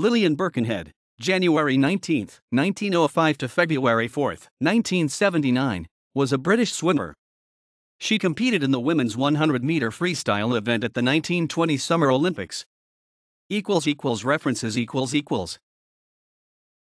Lillian Birkenhead, January 19, 1905 to February 4, 1979, was a British swimmer. She competed in the women's 100 meter freestyle event at the 1920 Summer Olympics. Equals equals references equals equals